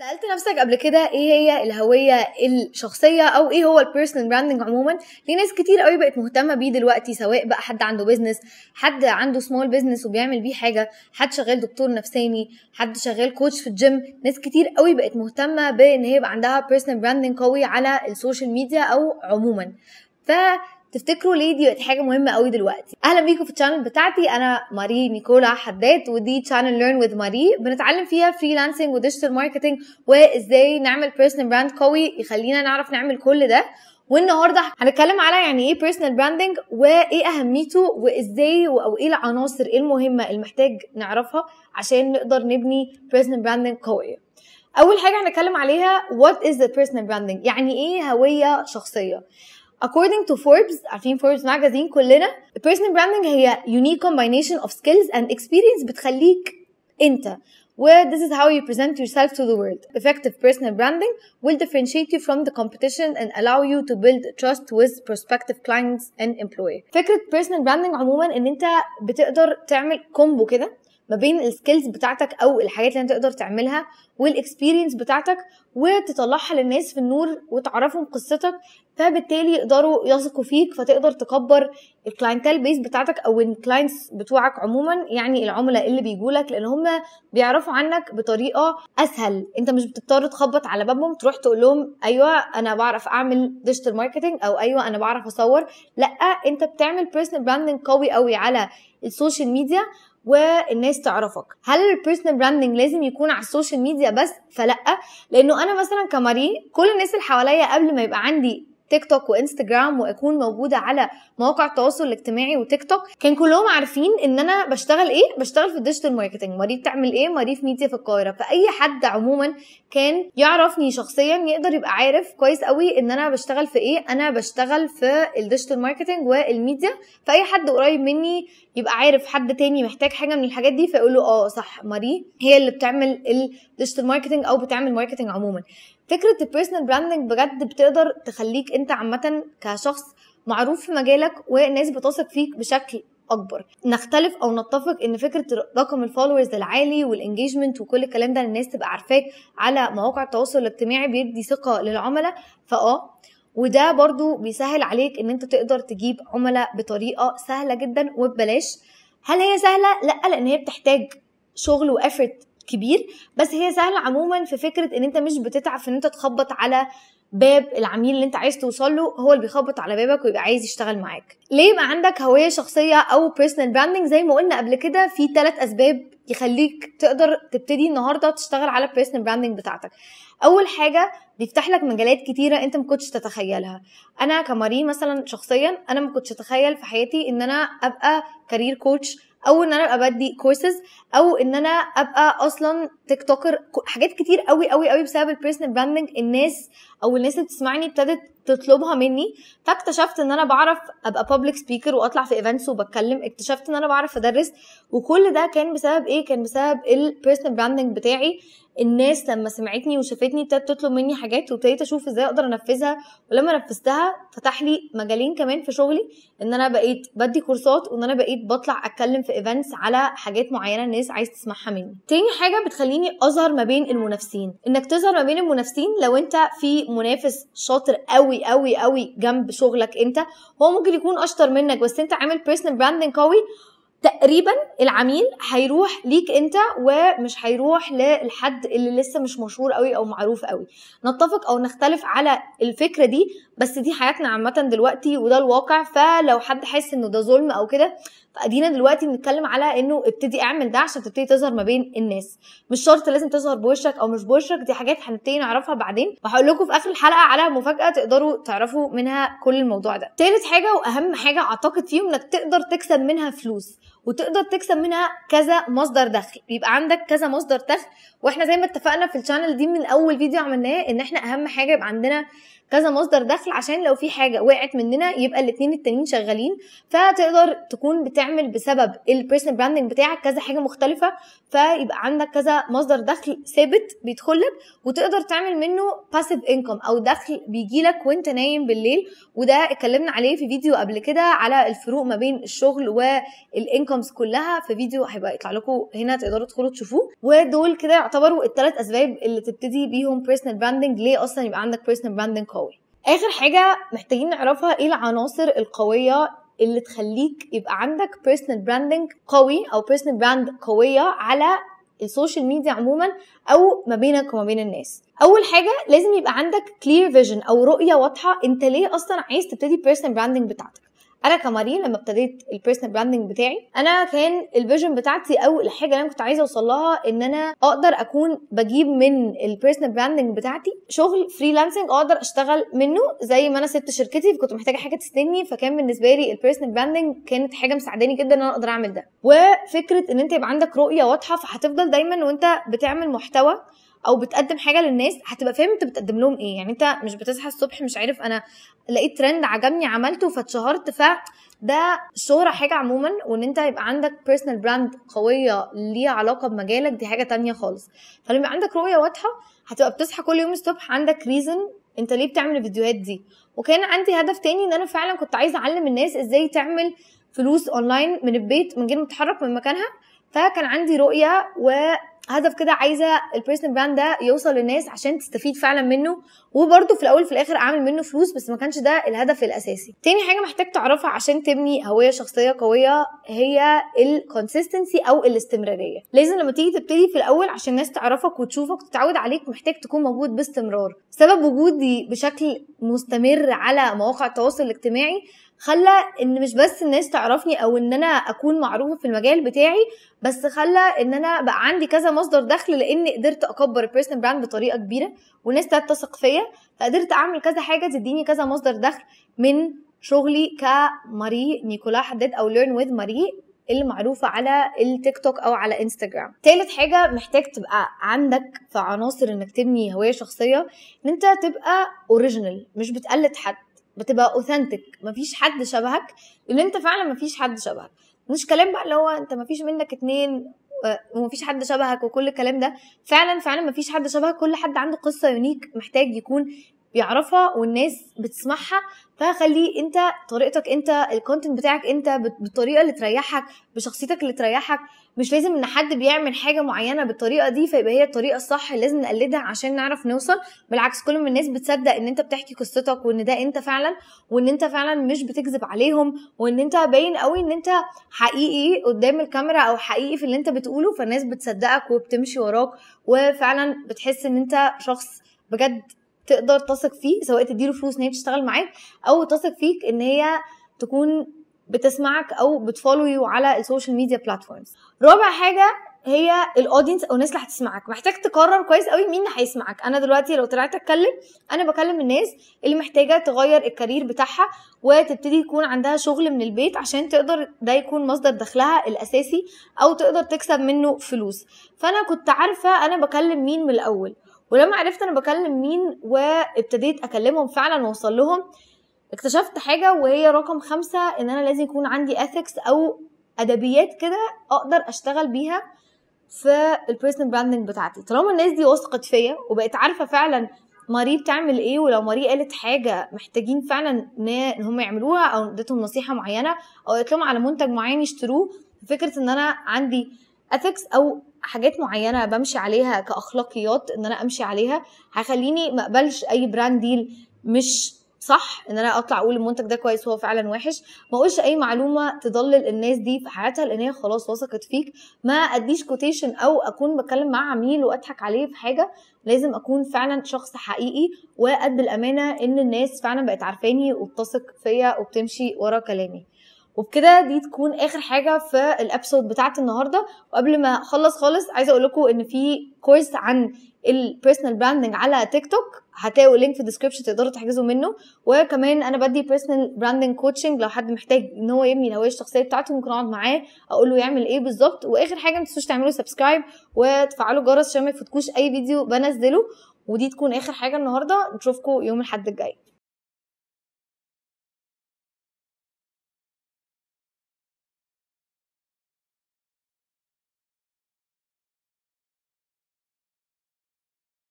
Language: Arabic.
سألت نفسك قبل كده ايه هي الهوية الشخصية او ايه هو البيرسونال براندنج عموما في ناس كتير قوي بقت مهتمة بيه دلوقتي سواء بقى حد عنده بيزنس حد عنده سمول بيزنس وبيعمل بيه حاجة حد شغال دكتور نفساني حد شغال كوتش في الجيم ناس كتير قوي بقت مهتمة بان هي يبقى عندها بيرسونال براندنج قوي على السوشيال ميديا او عموما ف تفتكروا ليه دي بقت حاجه مهمه قوي دلوقتي اهلا بيكم في التشانل بتاعتي انا ماري نيكولا حداد ودي تشانل ليرن وذ ماري بنتعلم فيها فريلانسنج وديجيتال ماركتنج وازاي نعمل بيرسونال براند قوي يخلينا نعرف نعمل كل ده والنهارده هنتكلم على يعني ايه بيرسونال براندنج وايه اهميته وازاي او ايه العناصر المهمه اللي محتاج نعرفها عشان نقدر نبني بيرسونال براندنج قويه اول حاجه هنتكلم عليها وات از ذا بيرسونال براندنج يعني ايه هويه شخصيه According to Forbes, عارفين Forbes magazine كلنا personal branding هي unique combination of skills and experience بتخليك انت where this is how you present yourself to the world. Effective personal branding will differentiate you from the competition and allow you to build trust with prospective clients and employees. فكرة personal branding عموما ان انت بتقدر تعمل كومبو كده ما بين السكيلز بتاعتك او الحاجات اللي انت تقدر تعملها والاكسبيرينس بتاعتك وتطلعها للناس في النور وتعرفهم قصتك فبالتالي يقدروا يثقوا فيك فتقدر تكبر الكلاينتال بيس بتاعتك او الكلاينتس بتوعك عموما يعني العملاء اللي بيجولك لان هم بيعرفوا عنك بطريقه اسهل انت مش بتضطر تخبط على بابهم تروح تقول لهم ايوه انا بعرف اعمل ديجيتال ماركتنج او ايوه انا بعرف اصور لا انت بتعمل بيرسونال براندنج قوي قوي على السوشيال ميديا والناس تعرفك هل البيرسونال براندنج لازم يكون على السوشيال ميديا بس فلا لانه انا مثلا كماري كل الناس اللي حواليا قبل ما يبقى عندي تيك توك وانستجرام واكون موجوده على مواقع التواصل الاجتماعي وتيك توك كان كلهم عارفين ان انا بشتغل ايه بشتغل في الديجيتال ماركتنج ماري بتعمل ايه ماري في ميديا في القاهره فاي حد عموما كان يعرفني شخصيا يقدر يبقى عارف كويس قوي ان انا بشتغل في ايه انا بشتغل في الديجيتال ماركتنج والميديا فاي حد قريب مني يبقى عارف حد تاني محتاج حاجه من الحاجات دي فيقول له اه صح ماري هي اللي بتعمل الديجيتال ماركتنج او بتعمل ماركتنج عموما فكره البيرسونال براندنج بجد بتقدر تخليك انت عامه كشخص معروف في مجالك والناس بتثق فيك بشكل اكبر نختلف او نتفق ان فكره رقم الفولورز العالي والانجيجمنت وكل الكلام ده الناس تبقى عارفاك على مواقع التواصل الاجتماعي بيدي ثقه للعملاء فاه وده برضو بيسهل عليك ان انت تقدر تجيب عملاء بطريقه سهله جدا وببلاش هل هي سهله لا لان هي بتحتاج شغل وافرت كبير بس هي سهله عموما في فكره ان انت مش بتتعب في ان انت تخبط على باب العميل اللي انت عايز توصل له هو اللي بيخبط على بابك ويبقى عايز يشتغل معاك ليه يبقى عندك هويه شخصيه او بيرسونال براندنج زي ما قلنا قبل كده في ثلاث اسباب يخليك تقدر تبتدي النهارده تشتغل على البيرسونال براندنج بتاعتك اول حاجه بيفتح لك مجالات كتيره انت ما كنتش تتخيلها انا كمارين مثلا شخصيا انا ما كنتش اتخيل في حياتي ان انا ابقى كارير كوتش او ان انا ابقى بدي كورسز او ان انا ابقى اصلا تيك توكر حاجات كتير قوي قوي قوي بسبب البيرسونال براندنج الناس او الناس اللي بتسمعني ابتدت تطلبها مني فاكتشفت ان انا بعرف ابقى بابليك سبيكر واطلع في ايفنتس وبتكلم اكتشفت ان انا بعرف ادرس وكل ده كان بسبب ايه كان بسبب البيرسونال براندنج بتاعي الناس لما سمعتني وشافتني ابتدت تطلب مني حاجات وابتديت اشوف ازاي اقدر انفذها ولما نفذتها فتح لي مجالين كمان في شغلي ان انا بقيت بدي كورسات وان انا بقيت بطلع اتكلم في ايفنتس على حاجات معينه الناس عايز تسمعها مني تاني حاجه بتخليني اظهر ما بين المنافسين انك تظهر ما بين المنافسين لو انت في منافس شاطر قوي قوي قوي جنب شغلك انت هو ممكن يكون اشطر منك بس انت عامل بيرسونال براندنج قوي تقريبا العميل هيروح ليك انت ومش هيروح للحد اللي لسه مش مشهور قوي او معروف قوي نتفق او نختلف على الفكره دي بس دي حياتنا عامه دلوقتي وده الواقع فلو حد حس انه ده ظلم او كده فادينا دلوقتي بنتكلم على انه ابتدي اعمل ده عشان تبتدي تظهر ما بين الناس مش شرط لازم تظهر بوشك او مش بوشك دي حاجات هنبتدي نعرفها بعدين وهقول لكم في اخر الحلقه على مفاجاه تقدروا تعرفوا منها كل الموضوع ده تالت حاجه واهم حاجه اعتقد فيهم انك تقدر تكسب منها فلوس وتقدر تكسب منها كذا مصدر دخل يبقى عندك كذا مصدر دخل واحنا زي ما اتفقنا في الشانل دي من اول فيديو عملناه ان احنا اهم حاجه يبقى عندنا كذا مصدر دخل عشان لو في حاجه وقعت مننا يبقى الاثنين التانيين شغالين فتقدر تكون بتعمل بسبب البيرسونال براندنج بتاعك كذا حاجه مختلفه فيبقى عندك كذا مصدر دخل ثابت بيدخل لك وتقدر تعمل منه باسيف انكم او دخل بيجي لك وانت نايم بالليل وده اتكلمنا عليه في فيديو قبل كده على الفروق ما بين الشغل والانكم السيمتومز كلها في فيديو هيبقى يطلع لكم هنا تقدروا تدخلوا تشوفوه ودول كده يعتبروا الثلاث اسباب اللي تبتدي بيهم بيرسونال براندنج ليه اصلا يبقى عندك بيرسونال براندنج قوي اخر حاجه محتاجين نعرفها ايه العناصر القويه اللي تخليك يبقى عندك بيرسونال براندنج قوي او بيرسونال براند قويه على السوشيال ميديا عموما او ما بينك وما بين الناس اول حاجه لازم يبقى عندك كلير فيجن او رؤيه واضحه انت ليه اصلا عايز تبتدي بيرسونال براندنج بتاعتك انا كمارين لما ابتديت البيرسونال براندنج بتاعي انا كان الفيجن بتاعتي او الحاجه اللي انا كنت عايزه اوصل لها ان انا اقدر اكون بجيب من البيرسونال براندنج بتاعتي شغل فريلانسنج اقدر اشتغل منه زي ما انا سبت شركتي فكنت محتاجه حاجه تستني فكان بالنسبه لي البيرسونال براندنج كانت حاجه مساعداني جدا ان انا اقدر اعمل ده وفكره ان انت يبقى عندك رؤيه واضحه فهتفضل دايما وانت بتعمل محتوى او بتقدم حاجه للناس هتبقى فاهم انت بتقدم لهم ايه يعني انت مش بتصحى الصبح مش عارف انا لقيت ترند عجبني عملته فاتشهرت ف ده الشهرة حاجة عموما وان انت يبقى عندك بيرسونال براند قوية ليها علاقة بمجالك دي حاجة تانية خالص فلما يبقى عندك رؤية واضحة هتبقى بتصحى كل يوم الصبح عندك ريزن انت ليه بتعمل الفيديوهات دي وكان عندي هدف تاني ان انا فعلا كنت عايزة اعلم الناس ازاي تعمل فلوس اونلاين من البيت من غير ما تتحرك من مكانها فكان عندي رؤية و هدف كده عايزه البيرسونال براند ده يوصل للناس عشان تستفيد فعلا منه وبرده في الاول في الاخر اعمل منه فلوس بس ما كانش ده الهدف الاساسي تاني حاجه محتاج تعرفها عشان تبني هويه شخصيه قويه هي الكونسيستنسي او الاستمراريه لازم لما تيجي تبتدي في الاول عشان الناس تعرفك وتشوفك وتتعود عليك محتاج تكون موجود باستمرار سبب وجودي بشكل مستمر على مواقع التواصل الاجتماعي خلى ان مش بس الناس تعرفني او ان انا اكون معروفه في المجال بتاعي بس خلى ان انا بقى عندي كذا مصدر دخل لان قدرت اكبر البيرسونال براند بطريقه كبيره والناس تبقى تثق فيا فقدرت اعمل كذا حاجه تديني كذا مصدر دخل من شغلي كماري نيكولا حداد او ليرن ويز ماري اللي معروفة على التيك توك أو على انستجرام تالت حاجة محتاج تبقى عندك في عناصر إنك تبني هوية شخصية إن أنت تبقى أوريجينال مش بتقلد حد بتبقى اوثنتك مفيش حد شبهك اللي انت فعلا مفيش حد شبهك مش كلام بقى اللي هو انت مفيش منك اتنين آه، ومفيش حد شبهك وكل الكلام ده فعلا فعلا مفيش حد شبهك كل حد عنده قصه يونيك محتاج يكون بيعرفها والناس بتسمعها فخلي انت طريقتك انت الكونتنت بتاعك انت بالطريقه اللي تريحك بشخصيتك اللي تريحك مش لازم ان حد بيعمل حاجه معينه بالطريقه دي فيبقى هي الطريقه الصح اللي لازم نقلدها عشان نعرف نوصل بالعكس كل ما الناس بتصدق ان انت بتحكي قصتك وان ده انت فعلا وان انت فعلا مش بتكذب عليهم وان انت باين قوي ان انت حقيقي قدام الكاميرا او حقيقي في اللي انت بتقوله فالناس بتصدقك وبتمشي وراك وفعلا بتحس ان انت شخص بجد تقدر تثق فيه سواء تديله فلوس ان هي تشتغل معاك او تثق فيك ان هي تكون بتسمعك او بتفولو على السوشيال ميديا بلاتفورمز رابع حاجه هي الاودينس او الناس اللي هتسمعك محتاج تقرر كويس قوي مين اللي هيسمعك انا دلوقتي لو طلعت اتكلم انا بكلم الناس اللي محتاجه تغير الكارير بتاعها وتبتدي يكون عندها شغل من البيت عشان تقدر ده يكون مصدر دخلها الاساسي او تقدر تكسب منه فلوس فانا كنت عارفه انا بكلم مين من الاول ولما عرفت انا بكلم مين وابتديت اكلمهم فعلا واوصل لهم اكتشفت حاجة وهي رقم خمسة ان انا لازم يكون عندي اثكس او ادبيات كده اقدر اشتغل بيها في البيرسونال براندنج بتاعتي طالما الناس دي وثقت فيا وبقت عارفه فعلا ماري بتعمل ايه ولو ماري قالت حاجه محتاجين فعلا ان هم يعملوها او اديتهم نصيحه معينه او قالت لهم على منتج معين يشتروه فكره ان انا عندي اثكس او حاجات معينه بمشي عليها كاخلاقيات ان انا امشي عليها هخليني ما اقبلش اي براند ديل مش صح ان انا اطلع اقول المنتج ده كويس هو فعلا وحش ما اقولش اي معلومه تضلل الناس دي في حياتها لان هي خلاص وثقت فيك ما اديش كوتيشن او اكون بتكلم مع عميل واضحك عليه في حاجه لازم اكون فعلا شخص حقيقي وقد الامانه ان الناس فعلا بقت عارفاني وبتثق فيا وبتمشي ورا كلامي وبكده دي تكون اخر حاجه في الابسود بتاعت النهارده وقبل ما اخلص خالص عايزه اقول لكم ان في كورس عن البيرسونال براندنج على تيك توك هتلاقوا لينك في الديسكربشن تقدروا تحجزوا منه وكمان انا بدي بيرسونال براندنج كوتشنج لو حد محتاج ان هو يبني نوايا الشخصيه بتاعته ممكن اقعد معاه اقول له يعمل ايه بالظبط واخر حاجه ما تنسوش تعملوا سبسكرايب وتفعلوا الجرس عشان ما يفوتكوش اي فيديو بنزله ودي تكون اخر حاجه النهارده نشوفكم يوم الاحد الجاي